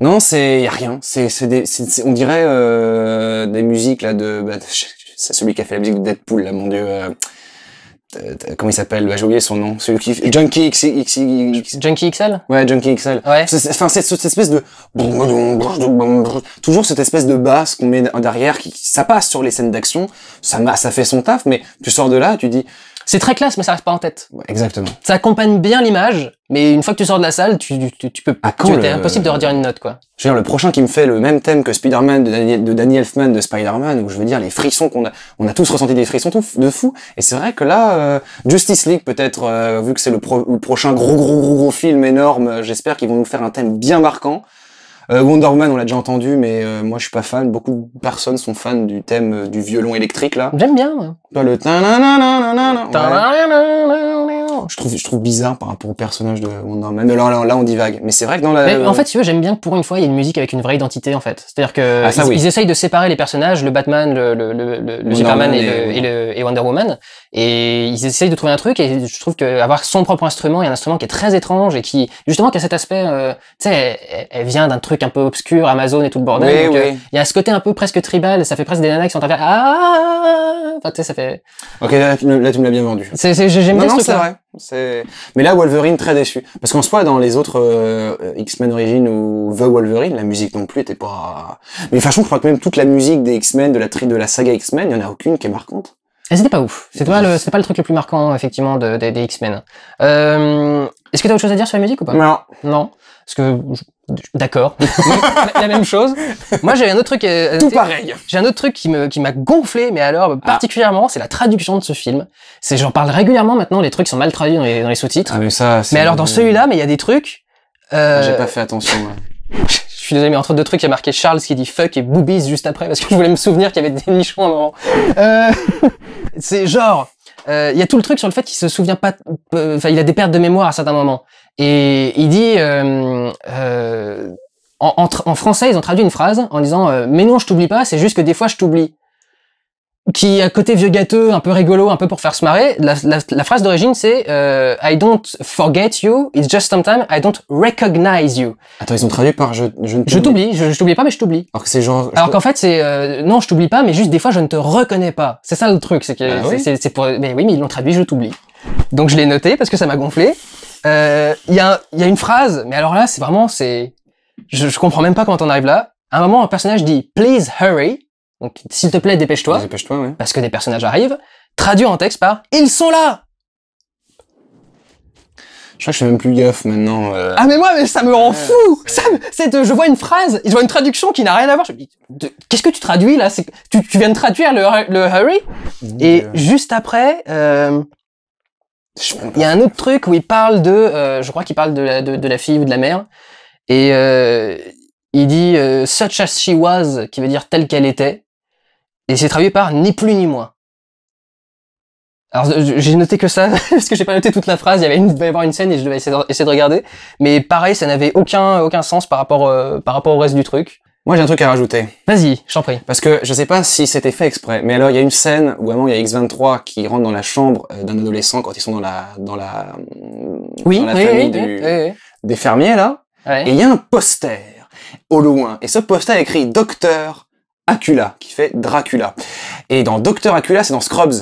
Non, c'est y a rien. C'est c'est on dirait euh, des musiques là de. Bah, c'est celui qui a fait la musique de Deadpool là, mon dieu. Euh, comment il s'appelle J'ai oublié son nom. Celui Junkie XL. Ouais, Junkie XL. Enfin, c'est cette espèce de toujours cette espèce de basse qu'on met derrière qui ça passe sur les scènes d'action. Ça ça fait son taf, mais tu sors de là, tu dis c'est très classe, mais ça reste pas en tête. exactement. Ça accompagne bien l'image, mais une fois que tu sors de la salle, tu, tu, tu peux, pas ah, quand tu, le... impossible de redire une note, quoi. Je veux dire, le prochain qui me fait le même thème que Spider-Man de, Danny Elfman de Spider-Man, où je veux dire, les frissons qu'on a, on a tous ressenti des frissons de fou. Et c'est vrai que là, euh, Justice League, peut-être, euh, vu que c'est le, le prochain gros, gros, gros, gros film énorme, j'espère qu'ils vont nous faire un thème bien marquant. Euh, Wonder Woman, on l'a déjà entendu, mais euh, moi je suis pas fan. Beaucoup de personnes sont fans du thème euh, du violon électrique là. J'aime bien. Pas le. Je trouve, je trouve bizarre par rapport au personnage de Wonder Woman. Là, là, là on divague. Mais c'est vrai que dans la. en fait, tu vois, j'aime bien que pour une fois, il y ait une musique avec une vraie identité, en fait. C'est-à-dire que ah, ils, essayent de séparer les personnages, le Batman, le, le, le, le Superman et, et, et, Wonder Woman. Et ils essayent de trouver un truc. Et je trouve qu'avoir son propre instrument et un instrument qui est très étrange et qui, justement, qui a cet aspect, euh, tu sais, elle, vient d'un truc un peu obscur, Amazon et tout le bordel. Euh, il y a ce côté un peu presque tribal. Ça fait presque des nanas qui sont en train de faire, ah, enfin, tu sais, ça fait. Ok, là, tu me l'as bien vendu. J'aime bien mais là, Wolverine, très déçu. Parce qu'en soi, dans les autres euh, X-Men Origins ou The Wolverine, la musique non plus était pas... Mais de toute façon, je crois que même toute la musique des X-Men, de la tri de la saga X-Men, il n'y en a aucune qui est marquante. Et ah, c'était pas ouf. C'était pas, le, pas le truc le plus marquant, effectivement, de, des X-Men. Euh, est-ce que tu as autre chose à dire sur la musique ou pas Non. Non. Parce que D'accord. la même chose. Moi, j'ai un autre truc. Euh, tout pareil. J'ai un autre truc qui me qui m'a gonflé, mais alors ah. particulièrement, c'est la traduction de ce film. C'est j'en parle régulièrement maintenant. Les trucs sont mal traduits dans les, sous-titres. Ah, mais alors dans celui-là, mais il y a des trucs. Euh... Ah, j'ai pas fait attention. je suis désolé, mais entre deux trucs, il y a marqué Charles qui dit fuck et boobies juste après parce que je voulais me souvenir qu'il y avait des nichons à un euh, c'est genre euh, il y a tout le truc sur le fait qu'il se souvient pas, enfin il a des pertes de mémoire à certains moments. Et il dit, euh, euh en, en, français, ils ont traduit une phrase en disant euh, Mais non, je t'oublie pas, c'est juste que des fois, je t'oublie ». Qui à côté vieux gâteux, un peu rigolo, un peu pour faire se marrer, la, la, la phrase d'origine c'est euh, I don't forget you, it's just sometimes I don't recognize you ». Attends, ils ont traduit par « je Je t'oublie, je, je t'oublie pas, mais je t'oublie ». Alors que c'est genre... Alors qu'en fait, c'est Non, je t'oublie pas, mais juste des fois, je ne te reconnais pas ». C'est ça le truc, c'est que... Ah c'est pour... Mais oui, mais ils l'ont traduit « je t'oublie ». Donc je l'ai noté parce que ça m'a gonflé. Il euh, y, a, une phrase, mais alors là, c'est vraiment, c'est, je, comprends même pas comment on arrive là. À un moment, un personnage dit Please hurry, donc s'il te plaît, dépêche-toi, dépêche-toi, oui. » parce que des personnages arrivent. Traduit en texte par Ils sont là. Je crois que je fais même plus gaffe maintenant. Euh. Ah mais moi, ça me rend fou. je vois une phrase, je vois une traduction qui n'a rien à voir. Je me dis, qu'est-ce que tu traduis là tu, tu, viens de traduire le, hurry. Et juste après, euh, il y a un autre truc où il parle de, euh, je crois qu'il parle de la, fille ou de la mère, et euh, il dit euh, such as she was, qui veut dire telle qu'elle était, et c'est traduit par ni plus ni moins. Alors j'ai noté que ça, parce que j'ai pas noté toute la phrase, il, y avait une, devait y avoir une scène et je devais essayer de, regarder, mais pareil, ça n'avait aucun, aucun sens par rapport, par rapport au reste du truc. Moi, j'ai un truc à rajouter. Vas-y, je prie. Parce que je sais pas si c'était fait exprès, mais alors il y a une scène où vraiment il y a X23 qui rentre dans la chambre euh, d'un adolescent quand ils sont dans la dans la oui, la famille des fermiers là, et il y a un poster au loin et ce poster écrit Docteur Acula qui fait Dracula. Et dans Docteur Acula, c'est dans Scrubs.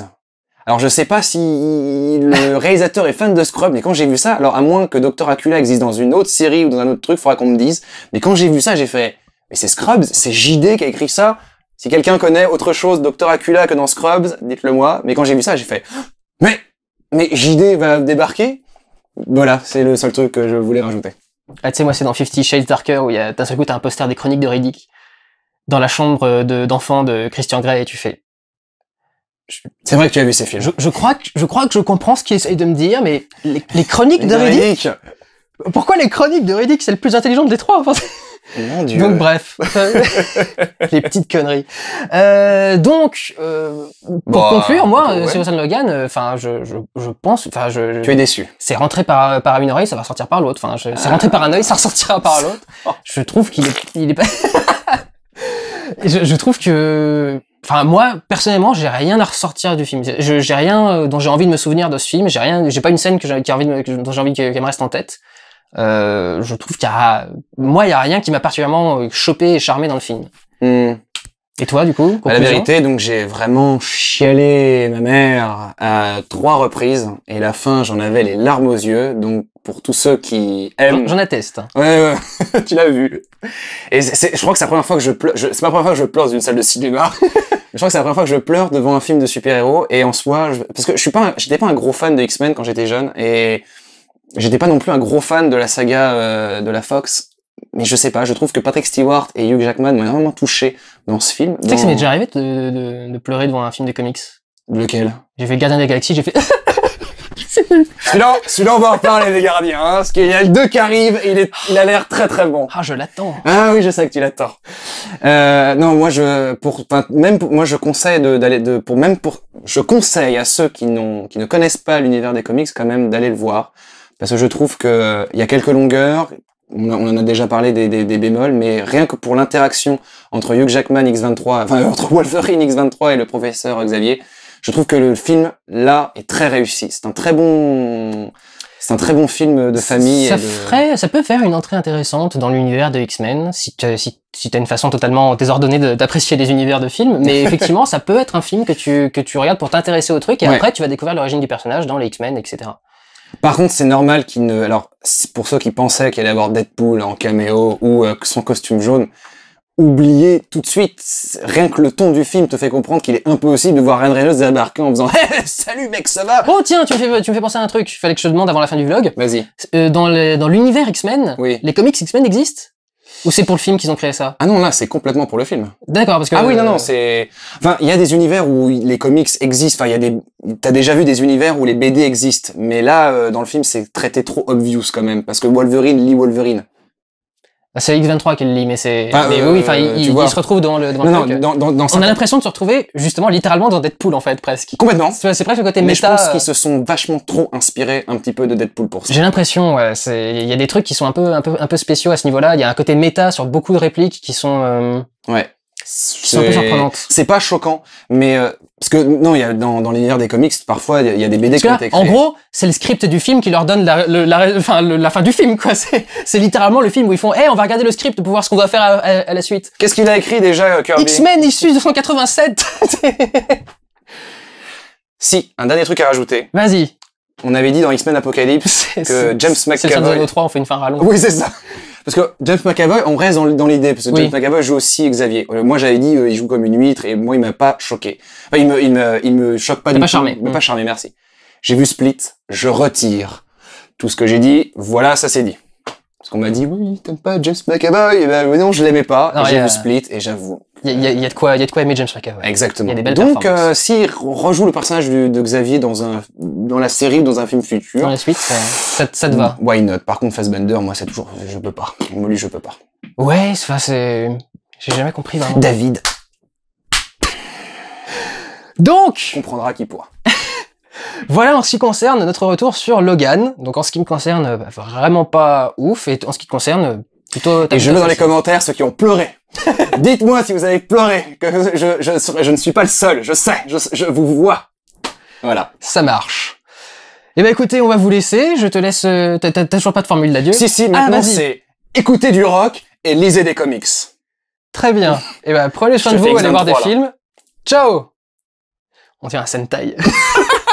Alors je sais pas si le réalisateur est fan de Scrubs », mais quand j'ai vu ça, alors à moins que Docteur Acula existe dans une autre série ou dans un autre truc, faudra qu'on me dise. Mais quand j'ai vu ça, j'ai fait mais c'est Scrubs, c'est JD qui a écrit ça. Si quelqu'un connaît autre chose, Dr. Acula que dans Scrubs, dites-le moi. Mais quand j'ai vu ça, j'ai fait, mais, mais JD va débarquer? Voilà, c'est le seul truc que je voulais rajouter. Ah, tu sais, moi, c'est dans Fifty Shades Darker où il y a, d'un seul coup, t'as un poster des chroniques de Riddick dans la chambre d'enfant de, Christian Grey et tu fais. C'est vrai que tu as vu ces films. Je, crois que, je crois que je comprends ce qu'il essaye de me dire, mais les, chroniques de, Pourquoi les chroniques de Riddick C'est le plus intelligent des trois. fait mon Dieu. Donc bref, les petites conneries. Euh, donc, euh, pour bah, conclure, moi, ouais. Susan Logan, euh, enfin, je, je, je, pense, enfin, je, Tu es déçu. C'est rentré par, par une oreille, ça va sortir par l'autre. Enfin, c'est rentré par un oeil, ça ressortira par l'autre. Je trouve qu'il est, il est pas. je, je trouve que enfin moi personnellement j'ai rien à ressortir du film j'ai rien euh, dont j'ai envie de me souvenir de ce film j'ai rien j'ai pas une scène que j'ai envie de, dont j'ai envie qu'elle me reste en tête euh, je trouve qu'il y a, moi, il y a rien qui m'a particulièrement chopé et charmé dans le film. Hmm. Et toi, du coup La vérité, donc j'ai vraiment chialé ma mère à trois reprises, et la fin, j'en avais les larmes aux yeux. Donc pour tous ceux qui aiment, j'en atteste. Ouais, ouais. tu l'as vu. Et c'est je crois que c'est la première fois que je pleure. C'est pas la première fois que je pleure dans une salle de cinéma. je crois que c'est la première fois que je pleure devant un film de super-héros. Et en soi, je... parce que je suis pas, j'étais pas un gros fan de X-Men quand j'étais jeune, et j'étais pas non plus un gros fan de la saga euh, de la Fox, mais je sais pas, je trouve que Patrick Stewart et Hugh Jackman m'ont vraiment touché dans ce film. Tu sais que ça m'est déjà arrivé de, de, pleurer devant un film des comics. Lequel J'ai fait Gardien des Galaxies, j'ai fait. celui-là, on va en parler des gardiens, hein, parce qu'il y a deux qui arrive et il, est, il a l'air très très bon. Ah, je l'attends. Ah oui, je sais que tu l'attends. Euh, non, moi je, pour, même moi je conseille d'aller, de, pour même pour, je conseille à ceux qui n'ont, qui ne connaissent pas l'univers des comics quand même d'aller le voir parce que je trouve que il y a quelques longueurs. On, en a déjà parlé des, des, des, bémols, mais rien que pour l'interaction entre Hugh Jackman X23, enfin entre Wolverine X23 et le professeur Xavier, je trouve que le film là est très réussi. C'est un très bon, c'est un très bon film de famille. Ça, Ferait, ça peut faire une entrée intéressante dans l'univers de X-Men, si tu si, as une façon totalement désordonnée d'apprécier les univers de films. Mais effectivement, ça peut être un film que tu, que tu regardes pour t'intéresser au truc, et après, tu vas découvrir l'origine du personnage dans les X-Men, etc. Par contre, c'est normal qu'il ne... Alors, pour ceux qui pensaient qu'il allait avoir Deadpool en caméo ou euh, son costume jaune, oubliez tout de suite, rien que le ton du film te fait comprendre qu'il est impossible de voir Ryan Reynolds débarquer en faisant hey, eh, eh, Salut mec, ça va !» Oh tiens, tu me, fais, tu fais penser à un truc, il fallait que je te demande avant la fin du vlog. Vas-y. Euh, dans l'univers X-Men, les comics X-Men existent ou c'est pour le film qu'ils ont créé ça Ah non, là, c'est complètement pour le film. D'accord, parce que... Ah oui, non, non, euh, c'est... Enfin, il y a des univers où les comics existent, enfin, il y a des... T'as déjà vu des univers où les BD existent, mais là, euh, dans le film, c'est traité trop obvious quand même, parce que Wolverine lit Wolverine. Bah, c'est X23 qui le lit, mais c'est. Ah, oui, enfin, euh, il, se retrouve dans le. Dans On a l'impression de se retrouver justement littéralement dans Deadpool en fait, presque. Complètement. C'est presque le côté méta. je pense euh, qu'ils se sont vachement trop inspirés un petit peu de Deadpool pour ça. J'ai l'impression, ouais. Il y a des trucs qui sont un peu, un peu, un peu spéciaux à ce niveau-là. Il y a un côté méta sur beaucoup de répliques qui sont. Euh, ouais. C'est un peu C'est pas choquant, mais euh, parce que non, il y a dans, dans l'univers des comics, parfois il y, a des BD qui ont été En gros, c'est le script du film qui leur donne la, fin, du film, quoi. C'est littéralement le film où ils font, hé, on va regarder le script pour voir ce qu'on va faire à, la suite. Qu'est-ce qu'il a écrit déjà, euh, Kirby X-Men issu de 187 Si, un dernier truc à rajouter. Vas-y. On avait dit dans X-Men Apocalypse que James McAvoy. C'est le 3, on fait une fin rallonge. Oui, c'est ça. Parce que Jeff McAvoy, on reste dans, l'idée, parce que Jeff McAvoy joue aussi Xavier. Euh, moi, j'avais dit, euh, il joue comme une huître, et moi, il m'a pas choqué. Enfin, il me, il me, il me choque pas du pas charmé. Il m'a pas mm. charmé, merci. J'ai vu Split, je retire tout ce que j'ai dit, voilà, ça c'est dit. Parce qu'on m'a dit, oui, t'aimes pas Jeff McAvoy, eh ben non, je l'aimais pas, j'ai vu Split, et j'avoue, il y, a de quoi, il y a de quoi aimer James McAvoy. Exactement. Y a des belles Donc, euh, si on rejoue le personnage de, Xavier dans un, dans la série ou dans un film futur. Dans la suite, ça, te va. Mm, why not Par contre, Fassbender, moi, c'est toujours, je peux pas. Moi, lui, je peux pas. Ouais, enfin, c'est, j'ai jamais compris vraiment. David. Donc. Comprendra qui pourra. Voilà en ce qui concerne notre retour sur Logan. Donc en ce qui me concerne, bah, vraiment pas ouf, et en ce qui te concerne, plutôt... Et je veux dans les commentaires ceux qui ont pleuré. Dites-moi si vous avez pleuré, que je, ne suis pas le seul, je sais, je, vous vois. Voilà. Ça marche. Eh ben écoutez, on va vous laisser, je te laisse... Euh, t'as toujours pas de formule d'adieu Si, si, ah, maintenant c'est écoutez du rock et lisez des comics. Très bien. Et eh ben prenez soin de vous, allez voir des films. Ciao On tient un Sentai.